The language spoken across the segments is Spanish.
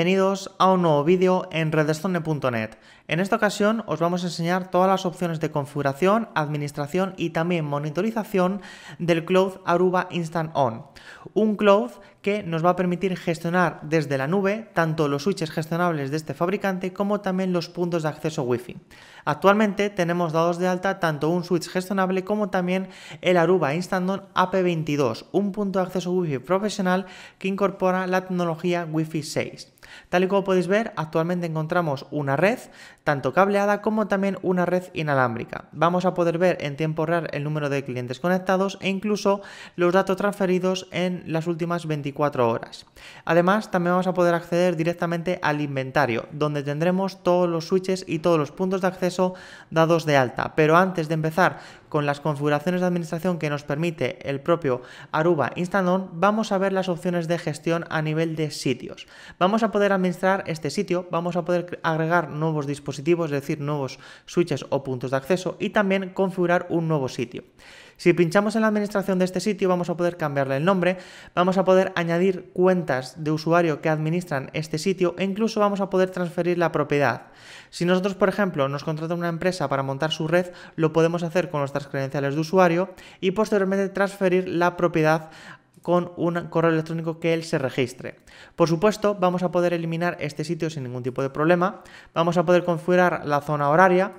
Bienvenidos a un nuevo vídeo en redestone.net. En esta ocasión os vamos a enseñar todas las opciones de configuración, administración y también monitorización del Cloud Aruba Instant On. Un Cloud que nos va a permitir gestionar desde la nube tanto los switches gestionables de este fabricante como también los puntos de acceso Wi-Fi. Actualmente tenemos dados de alta tanto un switch gestionable como también el Aruba Instanton AP22, un punto de acceso Wi-Fi profesional que incorpora la tecnología Wi-Fi 6. Tal y como podéis ver, actualmente encontramos una red, tanto cableada como también una red inalámbrica. Vamos a poder ver en tiempo real el número de clientes conectados e incluso los datos transferidos en las últimas 24 horas. Además, también vamos a poder acceder directamente al inventario, donde tendremos todos los switches y todos los puntos de acceso dados de alta. Pero antes de empezar con las configuraciones de administración que nos permite el propio Aruba Instant On, vamos a ver las opciones de gestión a nivel de sitios. Vamos a poder administrar este sitio, vamos a poder agregar nuevos dispositivos, es decir, nuevos switches o puntos de acceso y también configurar un nuevo sitio. Si pinchamos en la administración de este sitio vamos a poder cambiarle el nombre, vamos a poder añadir cuentas de usuario que administran este sitio e incluso vamos a poder transferir la propiedad. Si nosotros, por ejemplo, nos contrata una empresa para montar su red, lo podemos hacer con nuestras credenciales de usuario y posteriormente transferir la propiedad con un correo electrónico que él se registre. Por supuesto, vamos a poder eliminar este sitio sin ningún tipo de problema, vamos a poder configurar la zona horaria,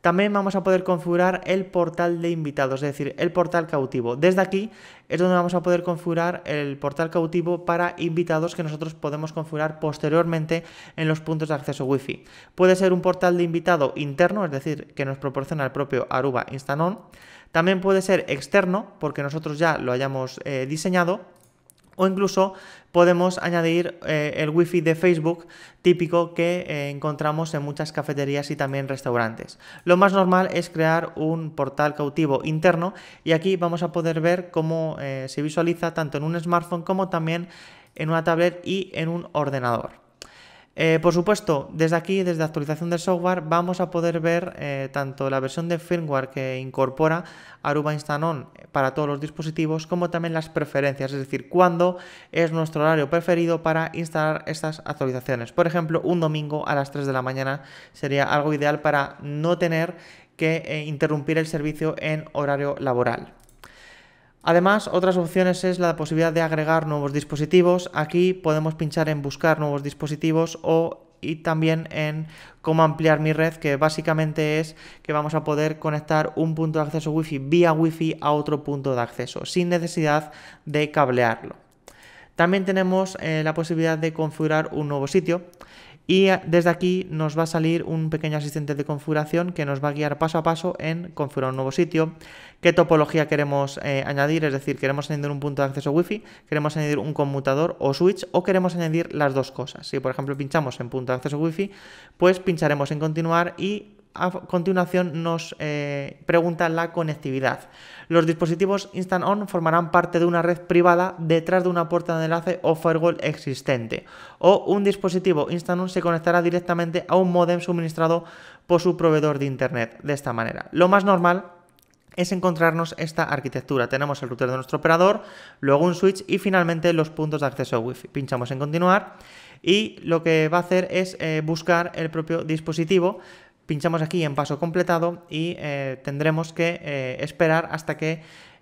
también vamos a poder configurar el portal de invitados, es decir, el portal cautivo. Desde aquí es donde vamos a poder configurar el portal cautivo para invitados que nosotros podemos configurar posteriormente en los puntos de acceso Wi-Fi. Puede ser un portal de invitado interno, es decir, que nos proporciona el propio Aruba Instanon. También puede ser externo, porque nosotros ya lo hayamos eh, diseñado o incluso podemos añadir eh, el wifi de Facebook típico que eh, encontramos en muchas cafeterías y también restaurantes. Lo más normal es crear un portal cautivo interno y aquí vamos a poder ver cómo eh, se visualiza tanto en un smartphone como también en una tablet y en un ordenador. Eh, por supuesto, desde aquí, desde actualización del software, vamos a poder ver eh, tanto la versión de firmware que incorpora Aruba On para todos los dispositivos, como también las preferencias, es decir, cuándo es nuestro horario preferido para instalar estas actualizaciones. Por ejemplo, un domingo a las 3 de la mañana sería algo ideal para no tener que eh, interrumpir el servicio en horario laboral. Además, otras opciones es la posibilidad de agregar nuevos dispositivos. Aquí podemos pinchar en buscar nuevos dispositivos o y también en cómo ampliar mi red, que básicamente es que vamos a poder conectar un punto de acceso wifi vía wifi a otro punto de acceso, sin necesidad de cablearlo. También tenemos eh, la posibilidad de configurar un nuevo sitio. Y eh, desde aquí nos va a salir un pequeño asistente de configuración que nos va a guiar paso a paso en configurar un nuevo sitio, qué topología queremos eh, añadir, es decir, queremos añadir un punto de acceso WiFi queremos añadir un conmutador o switch o queremos añadir las dos cosas. Si por ejemplo pinchamos en punto de acceso WiFi pues pincharemos en continuar y a continuación nos eh, pregunta la conectividad. Los dispositivos Instant On formarán parte de una red privada detrás de una puerta de enlace o firewall existente, o un dispositivo Instant On se conectará directamente a un modem suministrado por su proveedor de Internet de esta manera. Lo más normal es encontrarnos esta arquitectura. Tenemos el router de nuestro operador, luego un switch y finalmente los puntos de acceso Wi-Fi. Pinchamos en continuar y lo que va a hacer es eh, buscar el propio dispositivo pinchamos aquí en paso completado y eh, tendremos que eh, esperar hasta que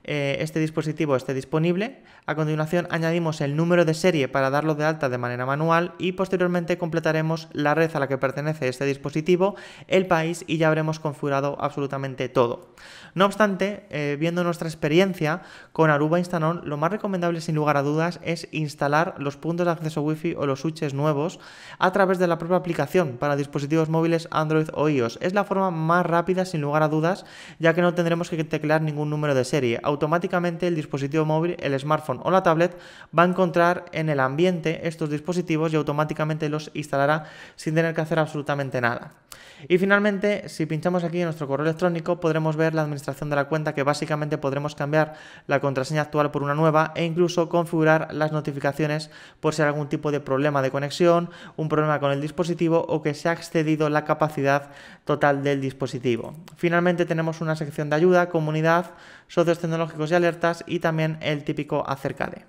eh, este dispositivo esté disponible. A continuación añadimos el número de serie para darlo de alta de manera manual y posteriormente completaremos la red a la que pertenece este dispositivo, el país y ya habremos configurado absolutamente todo. No obstante, eh, viendo nuestra experiencia con Aruba Instanon, lo más recomendable sin lugar a dudas es instalar los puntos de acceso wifi o los switches nuevos a través de la propia aplicación para dispositivos móviles Android o iOS. Es la forma más rápida sin lugar a dudas ya que no tendremos que teclear ningún número de serie automáticamente el dispositivo móvil, el smartphone o la tablet va a encontrar en el ambiente estos dispositivos y automáticamente los instalará sin tener que hacer absolutamente nada. Y finalmente, si pinchamos aquí en nuestro correo electrónico, podremos ver la administración de la cuenta que básicamente podremos cambiar la contraseña actual por una nueva e incluso configurar las notificaciones por si hay algún tipo de problema de conexión, un problema con el dispositivo o que se ha excedido la capacidad total del dispositivo. Finalmente tenemos una sección de ayuda, comunidad, socios tecnológicos y alertas y también el típico acerca de.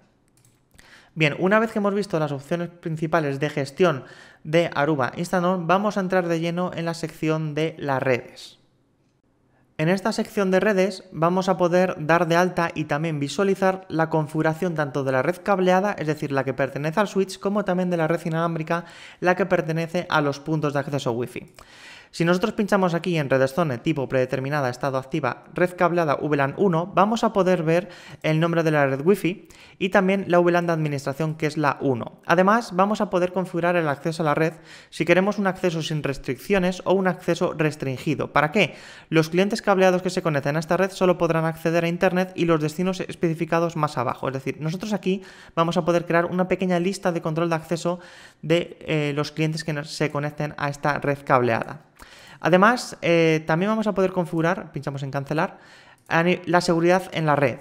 Bien, una vez que hemos visto las opciones principales de gestión de Aruba Instanon, vamos a entrar de lleno en la sección de las redes. En esta sección de redes vamos a poder dar de alta y también visualizar la configuración tanto de la red cableada, es decir, la que pertenece al switch, como también de la red inalámbrica, la que pertenece a los puntos de acceso Wi-Fi. Si nosotros pinchamos aquí en Redstone tipo predeterminada estado activa red cableada VLAN 1, vamos a poder ver el nombre de la red Wi-Fi y también la VLAN de administración que es la 1. Además, vamos a poder configurar el acceso a la red si queremos un acceso sin restricciones o un acceso restringido. ¿Para qué? Los clientes cableados que se conecten a esta red solo podrán acceder a Internet y los destinos especificados más abajo. Es decir, nosotros aquí vamos a poder crear una pequeña lista de control de acceso de eh, los clientes que se conecten a esta red cableada. Además, eh, también vamos a poder configurar, pinchamos en cancelar, la seguridad en la red.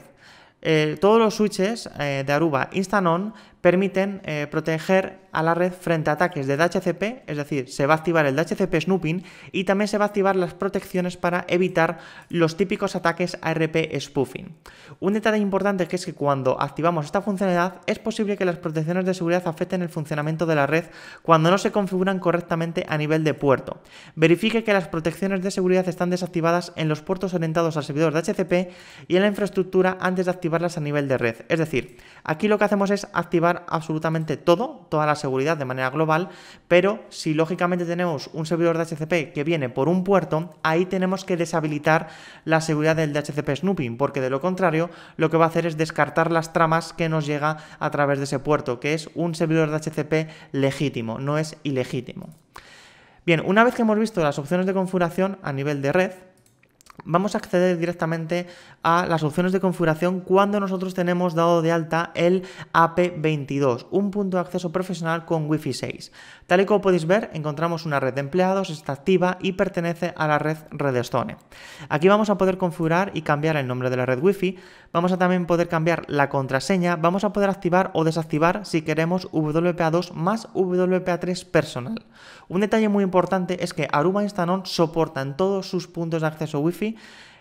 Eh, todos los switches eh, de Aruba on permiten eh, proteger a la red frente a ataques de DHCP, es decir, se va a activar el DHCP snooping y también se va a activar las protecciones para evitar los típicos ataques ARP spoofing. Un detalle importante que es que cuando activamos esta funcionalidad es posible que las protecciones de seguridad afecten el funcionamiento de la red cuando no se configuran correctamente a nivel de puerto. Verifique que las protecciones de seguridad están desactivadas en los puertos orientados al servidor DHCP y en la infraestructura antes de activarlas a nivel de red. Es decir, aquí lo que hacemos es activar absolutamente todo, toda la seguridad de manera global, pero si lógicamente tenemos un servidor de HCP que viene por un puerto, ahí tenemos que deshabilitar la seguridad del DHCP snooping, porque de lo contrario lo que va a hacer es descartar las tramas que nos llega a través de ese puerto, que es un servidor de HCP legítimo, no es ilegítimo. Bien, una vez que hemos visto las opciones de configuración a nivel de red, vamos a acceder directamente a las opciones de configuración cuando nosotros tenemos dado de alta el AP22, un punto de acceso profesional con Wi-Fi 6. Tal y como podéis ver, encontramos una red de empleados, está activa y pertenece a la red Redstone. Aquí vamos a poder configurar y cambiar el nombre de la red Wi-Fi, vamos a también poder cambiar la contraseña, vamos a poder activar o desactivar si queremos WPA2 más WPA3 personal. Un detalle muy importante es que Aruba Instanon soporta en todos sus puntos de acceso Wi-Fi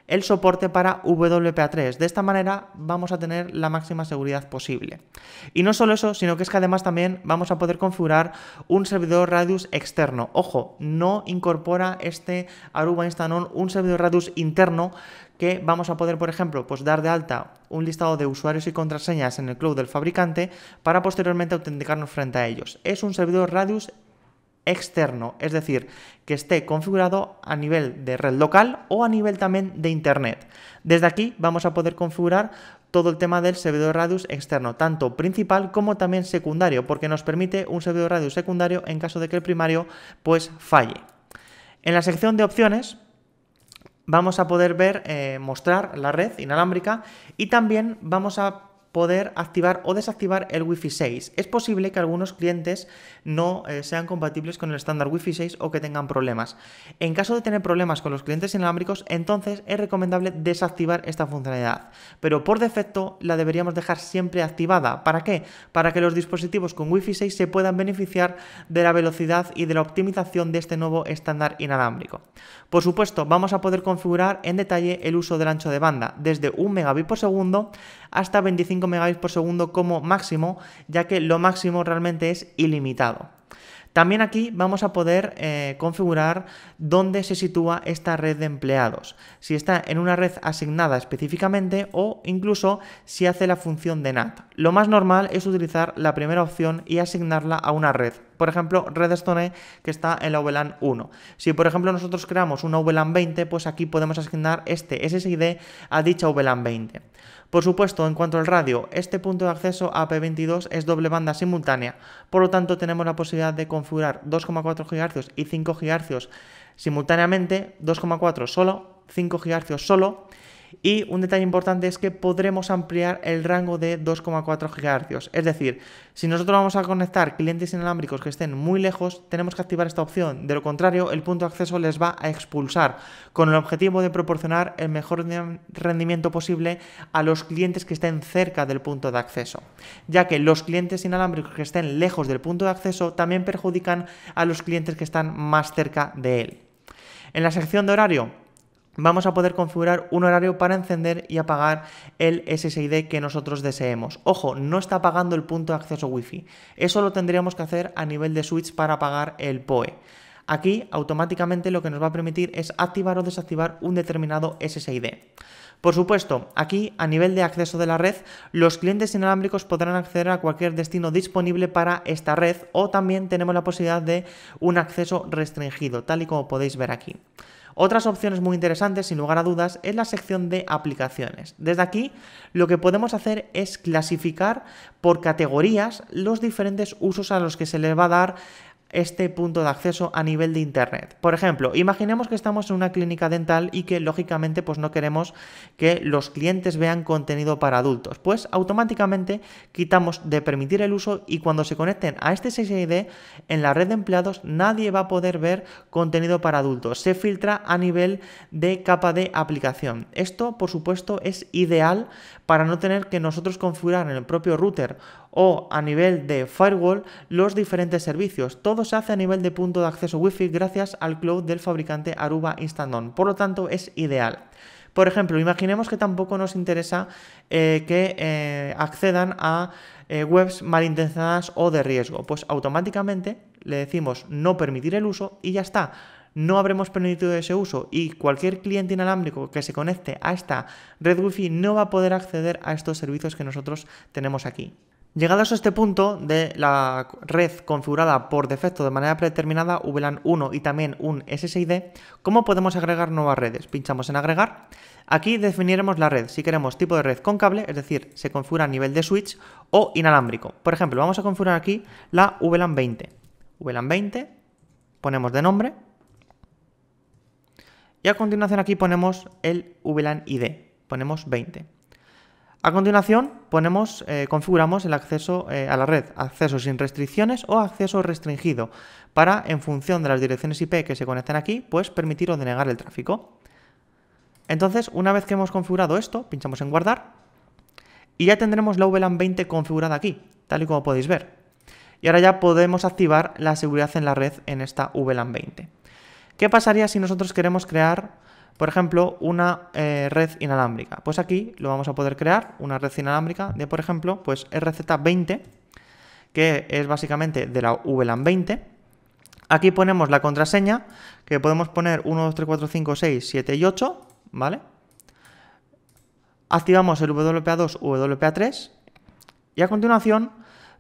el soporte para WPA3. De esta manera vamos a tener la máxima seguridad posible. Y no solo eso, sino que es que además también vamos a poder configurar un servidor Radius externo. Ojo, no incorpora este Aruba Instanon un servidor Radius interno que vamos a poder, por ejemplo, pues dar de alta un listado de usuarios y contraseñas en el cloud del fabricante para posteriormente autenticarnos frente a ellos. Es un servidor Radius externo, es decir, que esté configurado a nivel de red local o a nivel también de Internet. Desde aquí vamos a poder configurar todo el tema del servidor Radius externo, tanto principal como también secundario, porque nos permite un servidor Radius secundario en caso de que el primario pues falle. En la sección de opciones vamos a poder ver, eh, mostrar la red inalámbrica y también vamos a poder activar o desactivar el Wi-Fi 6. Es posible que algunos clientes no eh, sean compatibles con el estándar Wi-Fi 6 o que tengan problemas. En caso de tener problemas con los clientes inalámbricos, entonces es recomendable desactivar esta funcionalidad. Pero por defecto la deberíamos dejar siempre activada. ¿Para qué? Para que los dispositivos con Wi-Fi 6 se puedan beneficiar de la velocidad y de la optimización de este nuevo estándar inalámbrico. Por supuesto, vamos a poder configurar en detalle el uso del ancho de banda, desde 1 megabit por segundo hasta 25 megabits por segundo como máximo, ya que lo máximo realmente es ilimitado. También aquí vamos a poder eh, configurar dónde se sitúa esta red de empleados, si está en una red asignada específicamente o incluso si hace la función de NAT. Lo más normal es utilizar la primera opción y asignarla a una red por ejemplo, Redstone e, que está en la VLAN 1. Si, por ejemplo, nosotros creamos una VLAN 20, pues aquí podemos asignar este SSID a dicha VLAN 20. Por supuesto, en cuanto al radio, este punto de acceso AP22 es doble banda simultánea, por lo tanto tenemos la posibilidad de configurar 2,4 GHz y 5 GHz simultáneamente, 2,4 solo, 5 GHz solo, y un detalle importante es que podremos ampliar el rango de 2,4 GHz. Es decir, si nosotros vamos a conectar clientes inalámbricos que estén muy lejos, tenemos que activar esta opción. De lo contrario, el punto de acceso les va a expulsar, con el objetivo de proporcionar el mejor rendimiento posible a los clientes que estén cerca del punto de acceso. Ya que los clientes inalámbricos que estén lejos del punto de acceso también perjudican a los clientes que están más cerca de él. En la sección de horario, vamos a poder configurar un horario para encender y apagar el SSID que nosotros deseemos. Ojo, no está apagando el punto de acceso Wi-Fi. Eso lo tendríamos que hacer a nivel de switch para apagar el PoE. Aquí automáticamente lo que nos va a permitir es activar o desactivar un determinado SSID. Por supuesto, aquí a nivel de acceso de la red, los clientes inalámbricos podrán acceder a cualquier destino disponible para esta red o también tenemos la posibilidad de un acceso restringido, tal y como podéis ver aquí. Otras opciones muy interesantes, sin lugar a dudas, es la sección de aplicaciones. Desde aquí lo que podemos hacer es clasificar por categorías los diferentes usos a los que se les va a dar este punto de acceso a nivel de internet. Por ejemplo, imaginemos que estamos en una clínica dental y que lógicamente pues no queremos que los clientes vean contenido para adultos. Pues automáticamente quitamos de permitir el uso y cuando se conecten a este SSID en la red de empleados nadie va a poder ver contenido para adultos. Se filtra a nivel de capa de aplicación. Esto, por supuesto, es ideal para no tener que nosotros configurar en el propio router o a nivel de firewall los diferentes servicios. Todo se hace a nivel de punto de acceso wifi gracias al cloud del fabricante Aruba Instant On. Por lo tanto, es ideal. Por ejemplo, imaginemos que tampoco nos interesa eh, que eh, accedan a eh, webs malintencionadas o de riesgo. Pues automáticamente le decimos no permitir el uso y ya está. No habremos permitido ese uso y cualquier cliente inalámbrico que se conecte a esta red wifi no va a poder acceder a estos servicios que nosotros tenemos aquí. Llegados a este punto de la red configurada por defecto de manera predeterminada, VLAN 1 y también un SSID, ¿cómo podemos agregar nuevas redes? Pinchamos en agregar. Aquí definiremos la red, si queremos tipo de red con cable, es decir, se configura a nivel de switch o inalámbrico. Por ejemplo, vamos a configurar aquí la VLAN 20. VLAN 20, ponemos de nombre y a continuación aquí ponemos el VLAN ID, ponemos 20. A continuación, ponemos, eh, configuramos el acceso eh, a la red, acceso sin restricciones o acceso restringido, para, en función de las direcciones IP que se conecten aquí, pues permitir o denegar el tráfico. Entonces, una vez que hemos configurado esto, pinchamos en guardar y ya tendremos la VLAN 20 configurada aquí, tal y como podéis ver. Y ahora ya podemos activar la seguridad en la red en esta VLAN 20. ¿Qué pasaría si nosotros queremos crear por ejemplo, una eh, red inalámbrica. Pues aquí lo vamos a poder crear, una red inalámbrica de, por ejemplo, pues RZ20, que es básicamente de la VLAN 20. Aquí ponemos la contraseña, que podemos poner 1, 2, 3, 4, 5, 6, 7 y 8, ¿vale? Activamos el WPA2, WPA3 y a continuación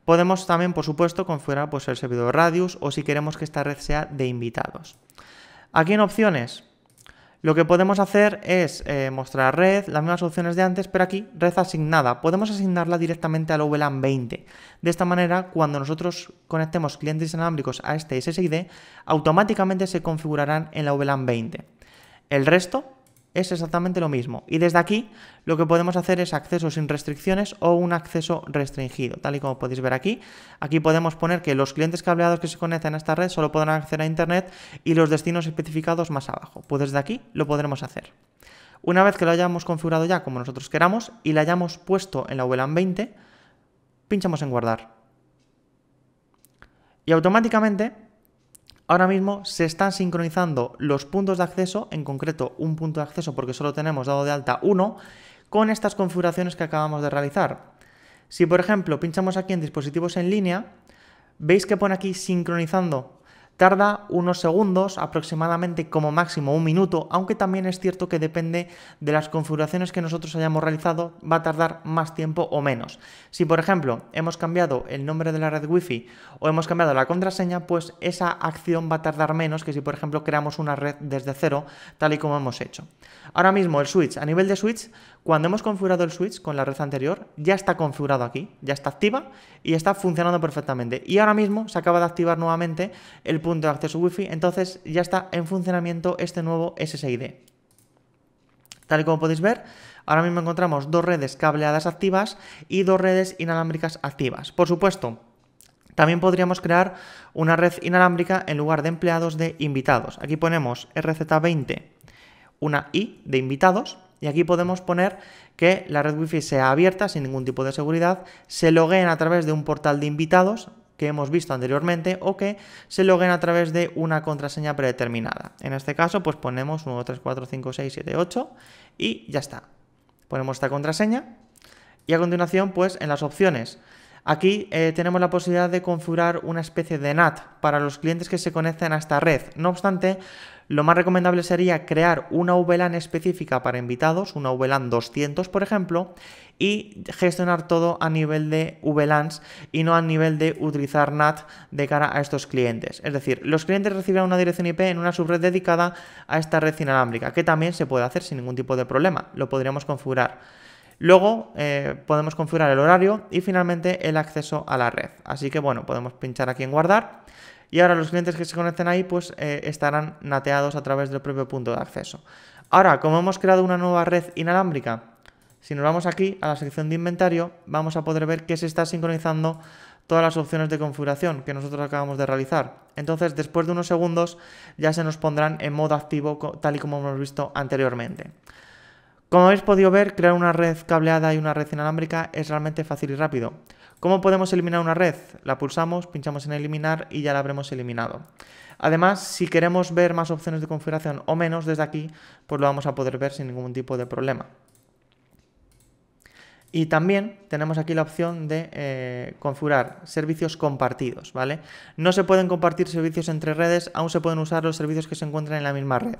podemos también, por supuesto, configurar pues, el servidor Radius o si queremos que esta red sea de invitados. Aquí en opciones lo que podemos hacer es eh, mostrar red, las mismas opciones de antes, pero aquí red asignada. Podemos asignarla directamente a la VLAN 20. De esta manera, cuando nosotros conectemos clientes inalámbricos a este SSID, automáticamente se configurarán en la VLAN 20. El resto es exactamente lo mismo. Y desde aquí lo que podemos hacer es acceso sin restricciones o un acceso restringido, tal y como podéis ver aquí. Aquí podemos poner que los clientes cableados que se conecten a esta red solo podrán acceder a Internet y los destinos especificados más abajo. Pues desde aquí lo podremos hacer. Una vez que lo hayamos configurado ya como nosotros queramos y lo hayamos puesto en la VLAN 20, pinchamos en guardar. Y automáticamente Ahora mismo se están sincronizando los puntos de acceso, en concreto un punto de acceso porque solo tenemos dado de alta uno, con estas configuraciones que acabamos de realizar. Si por ejemplo pinchamos aquí en dispositivos en línea, veis que pone aquí sincronizando Tarda unos segundos, aproximadamente como máximo un minuto, aunque también es cierto que depende de las configuraciones que nosotros hayamos realizado, va a tardar más tiempo o menos. Si por ejemplo hemos cambiado el nombre de la red wifi o hemos cambiado la contraseña, pues esa acción va a tardar menos que si por ejemplo creamos una red desde cero, tal y como hemos hecho. Ahora mismo el switch, a nivel de switch, cuando hemos configurado el switch con la red anterior, ya está configurado aquí, ya está activa y está funcionando perfectamente. Y ahora mismo se acaba de activar nuevamente el punto de acceso wi entonces ya está en funcionamiento este nuevo SSID. Tal y como podéis ver, ahora mismo encontramos dos redes cableadas activas y dos redes inalámbricas activas. Por supuesto, también podríamos crear una red inalámbrica en lugar de empleados de invitados. Aquí ponemos RZ20, una I de invitados, y aquí podemos poner que la red Wi-Fi sea abierta, sin ningún tipo de seguridad, se logueen a través de un portal de invitados, que hemos visto anteriormente o que se loguen a través de una contraseña predeterminada. En este caso, pues ponemos 1, 2, 3, 4, 5, 6, 7, 8 y ya está. Ponemos esta contraseña y a continuación, pues en las opciones. Aquí eh, tenemos la posibilidad de configurar una especie de NAT para los clientes que se conecten a esta red. No obstante, lo más recomendable sería crear una VLAN específica para invitados, una VLAN 200 por ejemplo, y gestionar todo a nivel de VLANs y no a nivel de utilizar NAT de cara a estos clientes. Es decir, los clientes recibirán una dirección IP en una subred dedicada a esta red inalámbrica, que también se puede hacer sin ningún tipo de problema, lo podríamos configurar. Luego eh, podemos configurar el horario y finalmente el acceso a la red. Así que bueno, podemos pinchar aquí en guardar y ahora los clientes que se conecten ahí pues eh, estarán nateados a través del propio punto de acceso. Ahora, como hemos creado una nueva red inalámbrica, si nos vamos aquí a la sección de inventario, vamos a poder ver que se está sincronizando todas las opciones de configuración que nosotros acabamos de realizar. Entonces, después de unos segundos, ya se nos pondrán en modo activo tal y como hemos visto anteriormente. Como habéis podido ver, crear una red cableada y una red inalámbrica es realmente fácil y rápido. ¿Cómo podemos eliminar una red? La pulsamos, pinchamos en eliminar y ya la habremos eliminado. Además, si queremos ver más opciones de configuración o menos desde aquí, pues lo vamos a poder ver sin ningún tipo de problema. Y también tenemos aquí la opción de eh, configurar servicios compartidos, ¿vale? No se pueden compartir servicios entre redes, aún se pueden usar los servicios que se encuentran en la misma red.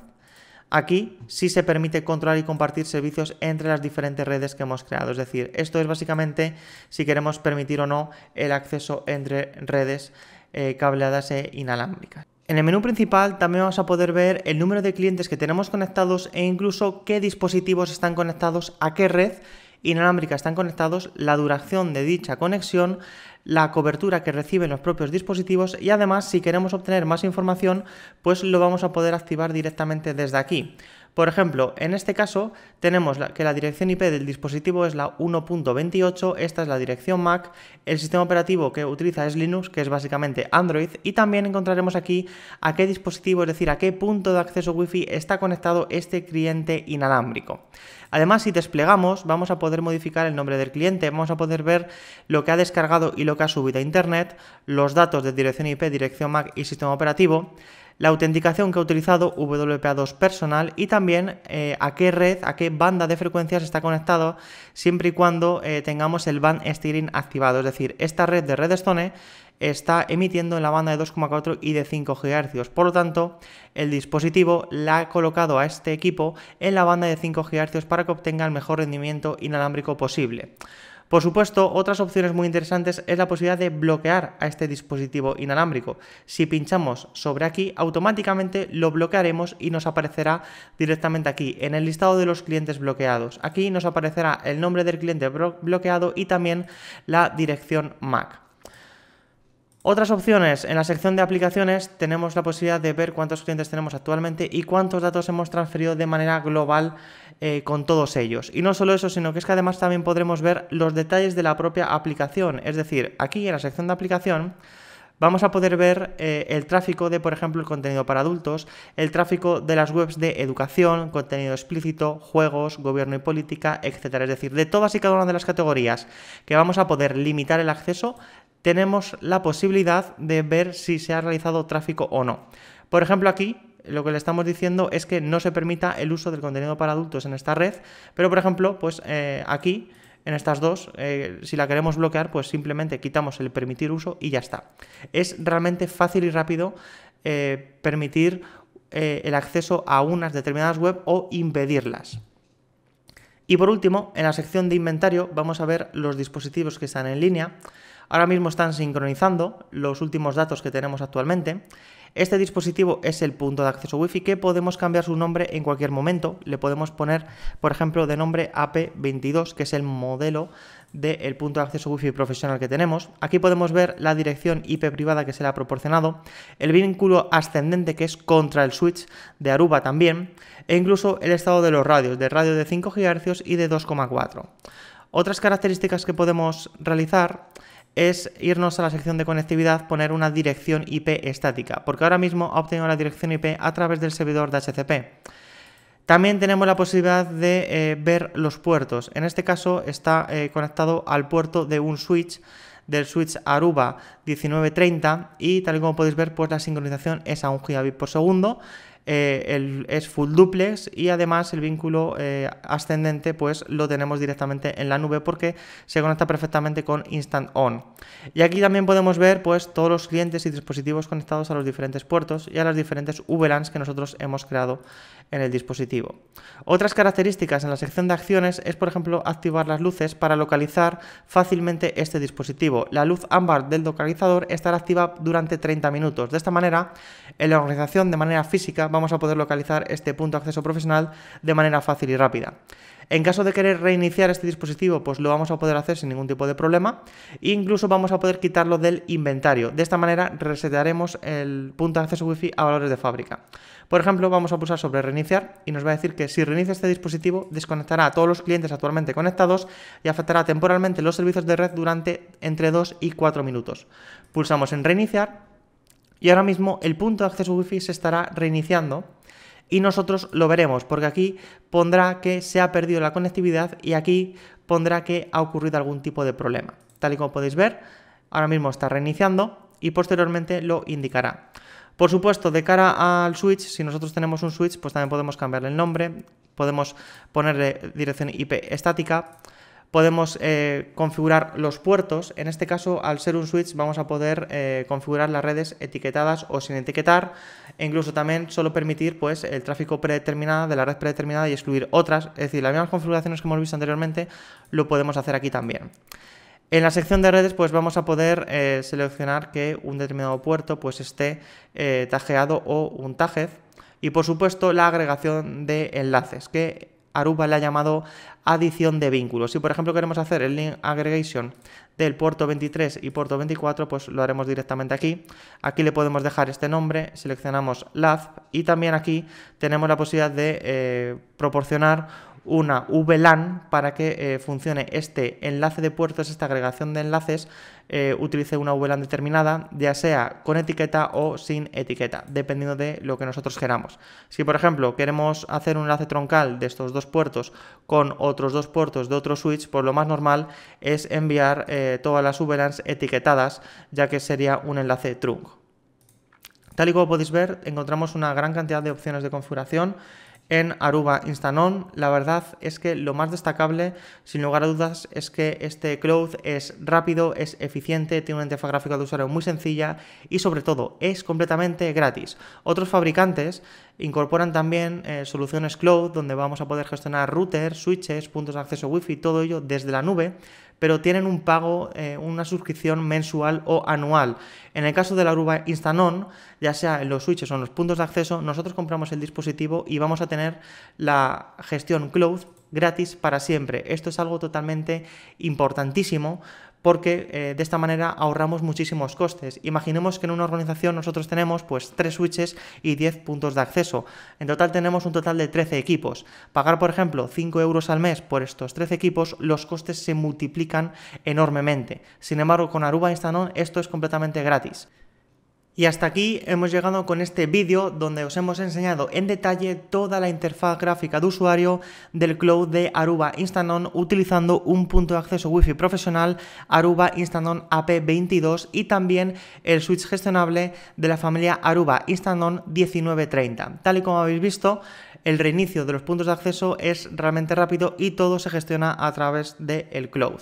Aquí sí se permite controlar y compartir servicios entre las diferentes redes que hemos creado. Es decir, esto es básicamente si queremos permitir o no el acceso entre redes eh, cableadas e inalámbricas. En el menú principal también vamos a poder ver el número de clientes que tenemos conectados e incluso qué dispositivos están conectados a qué red inalámbrica están conectados, la duración de dicha conexión, la cobertura que reciben los propios dispositivos y además si queremos obtener más información pues lo vamos a poder activar directamente desde aquí. Por ejemplo, en este caso tenemos que la dirección IP del dispositivo es la 1.28, esta es la dirección MAC, el sistema operativo que utiliza es Linux, que es básicamente Android, y también encontraremos aquí a qué dispositivo, es decir, a qué punto de acceso Wi-Fi está conectado este cliente inalámbrico. Además, si desplegamos, vamos a poder modificar el nombre del cliente, vamos a poder ver lo que ha descargado y lo que ha subido a Internet, los datos de dirección IP, dirección MAC y sistema operativo, la autenticación que ha utilizado WPA2 personal y también eh, a qué red, a qué banda de frecuencias está conectado siempre y cuando eh, tengamos el band steering activado. Es decir, esta red de Redstone está emitiendo en la banda de 2,4 y de 5 GHz. Por lo tanto, el dispositivo la ha colocado a este equipo en la banda de 5 GHz para que obtenga el mejor rendimiento inalámbrico posible. Por supuesto, otras opciones muy interesantes es la posibilidad de bloquear a este dispositivo inalámbrico. Si pinchamos sobre aquí, automáticamente lo bloquearemos y nos aparecerá directamente aquí, en el listado de los clientes bloqueados. Aquí nos aparecerá el nombre del cliente bloqueado y también la dirección MAC. Otras opciones, en la sección de aplicaciones tenemos la posibilidad de ver cuántos clientes tenemos actualmente y cuántos datos hemos transferido de manera global eh, con todos ellos. Y no solo eso, sino que es que además también podremos ver los detalles de la propia aplicación. Es decir, aquí en la sección de aplicación vamos a poder ver eh, el tráfico de, por ejemplo, el contenido para adultos, el tráfico de las webs de educación, contenido explícito, juegos, gobierno y política, etc. Es decir, de todas y cada una de las categorías que vamos a poder limitar el acceso tenemos la posibilidad de ver si se ha realizado tráfico o no. Por ejemplo, aquí lo que le estamos diciendo es que no se permita el uso del contenido para adultos en esta red, pero por ejemplo, pues eh, aquí, en estas dos, eh, si la queremos bloquear, pues simplemente quitamos el permitir uso y ya está. Es realmente fácil y rápido eh, permitir el acceso a unas determinadas web o impedirlas. Y por último, en la sección de inventario vamos a ver los dispositivos que están en línea. Ahora mismo están sincronizando los últimos datos que tenemos actualmente. Este dispositivo es el punto de acceso Wi-Fi que podemos cambiar su nombre en cualquier momento. Le podemos poner, por ejemplo, de nombre AP22, que es el modelo del punto de acceso Wi-Fi profesional que tenemos. Aquí podemos ver la dirección IP privada que se le ha proporcionado, el vínculo ascendente que es contra el switch de Aruba también, e incluso el estado de los radios, de radio de 5 GHz y de 2,4. Otras características que podemos realizar es irnos a la sección de conectividad, poner una dirección IP estática, porque ahora mismo ha obtenido la dirección IP a través del servidor de HCP. También tenemos la posibilidad de eh, ver los puertos. En este caso está eh, conectado al puerto de un switch, del switch Aruba 1930, y tal y como podéis ver, pues la sincronización es a 1 gigabit por segundo. Eh, el, es full duplex y además el vínculo eh, ascendente pues lo tenemos directamente en la nube porque se conecta perfectamente con Instant On. Y aquí también podemos ver pues todos los clientes y dispositivos conectados a los diferentes puertos y a las diferentes VLANs que nosotros hemos creado en el dispositivo. Otras características en la sección de acciones es por ejemplo activar las luces para localizar fácilmente este dispositivo. La luz ámbar del localizador estará activa durante 30 minutos. De esta manera, en la organización de manera física vamos a poder localizar este punto de acceso profesional de manera fácil y rápida. En caso de querer reiniciar este dispositivo, pues lo vamos a poder hacer sin ningún tipo de problema e incluso vamos a poder quitarlo del inventario. De esta manera resetearemos el punto de acceso Wi-Fi a valores de fábrica. Por ejemplo, vamos a pulsar sobre reiniciar y nos va a decir que si reinicia este dispositivo desconectará a todos los clientes actualmente conectados y afectará temporalmente los servicios de red durante entre 2 y 4 minutos. Pulsamos en reiniciar y ahora mismo el punto de acceso Wi-Fi se estará reiniciando y nosotros lo veremos porque aquí pondrá que se ha perdido la conectividad y aquí pondrá que ha ocurrido algún tipo de problema. Tal y como podéis ver, ahora mismo está reiniciando y posteriormente lo indicará. Por supuesto, de cara al switch, si nosotros tenemos un switch, pues también podemos cambiarle el nombre, podemos ponerle dirección IP estática, podemos eh, configurar los puertos. En este caso, al ser un switch, vamos a poder eh, configurar las redes etiquetadas o sin etiquetar, e incluso también solo permitir pues, el tráfico predeterminado de la red predeterminada y excluir otras. Es decir, las mismas configuraciones que hemos visto anteriormente lo podemos hacer aquí también. En la sección de redes, pues vamos a poder eh, seleccionar que un determinado puerto pues, esté tajeado o un tajez. Y por supuesto la agregación de enlaces, que Aruba le ha llamado adición de vínculos. Si por ejemplo queremos hacer el link aggregation del puerto 23 y puerto 24, pues lo haremos directamente aquí. Aquí le podemos dejar este nombre, seleccionamos LAV, y también aquí tenemos la posibilidad de eh, proporcionar una VLAN para que eh, funcione este enlace de puertos, esta agregación de enlaces, eh, utilice una VLAN determinada, ya sea con etiqueta o sin etiqueta, dependiendo de lo que nosotros queramos. Si, por ejemplo, queremos hacer un enlace troncal de estos dos puertos con otros dos puertos de otro switch, por pues lo más normal es enviar eh, todas las VLANs etiquetadas, ya que sería un enlace trunk. Tal y como podéis ver, encontramos una gran cantidad de opciones de configuración en Aruba Instanon. La verdad es que lo más destacable, sin lugar a dudas, es que este cloud es rápido, es eficiente, tiene una interfaz gráfica de usuario muy sencilla y sobre todo es completamente gratis. Otros fabricantes incorporan también eh, soluciones cloud donde vamos a poder gestionar routers, switches, puntos de acceso wifi, todo ello desde la nube pero tienen un pago, eh, una suscripción mensual o anual. En el caso de la aruba InstantOn, ya sea en los switches o en los puntos de acceso, nosotros compramos el dispositivo y vamos a tener la gestión cloud gratis para siempre. Esto es algo totalmente importantísimo porque eh, de esta manera ahorramos muchísimos costes. Imaginemos que en una organización nosotros tenemos pues 3 switches y 10 puntos de acceso. En total tenemos un total de 13 equipos. Pagar, por ejemplo, 5 euros al mes por estos 13 equipos, los costes se multiplican enormemente. Sin embargo, con Aruba Instanon esto es completamente gratis. Y hasta aquí hemos llegado con este vídeo donde os hemos enseñado en detalle toda la interfaz gráfica de usuario del cloud de Aruba Instanton utilizando un punto de acceso Wi-Fi profesional Aruba Instanton AP22 y también el switch gestionable de la familia Aruba Instanton 1930. Tal y como habéis visto, el reinicio de los puntos de acceso es realmente rápido y todo se gestiona a través del el cloud.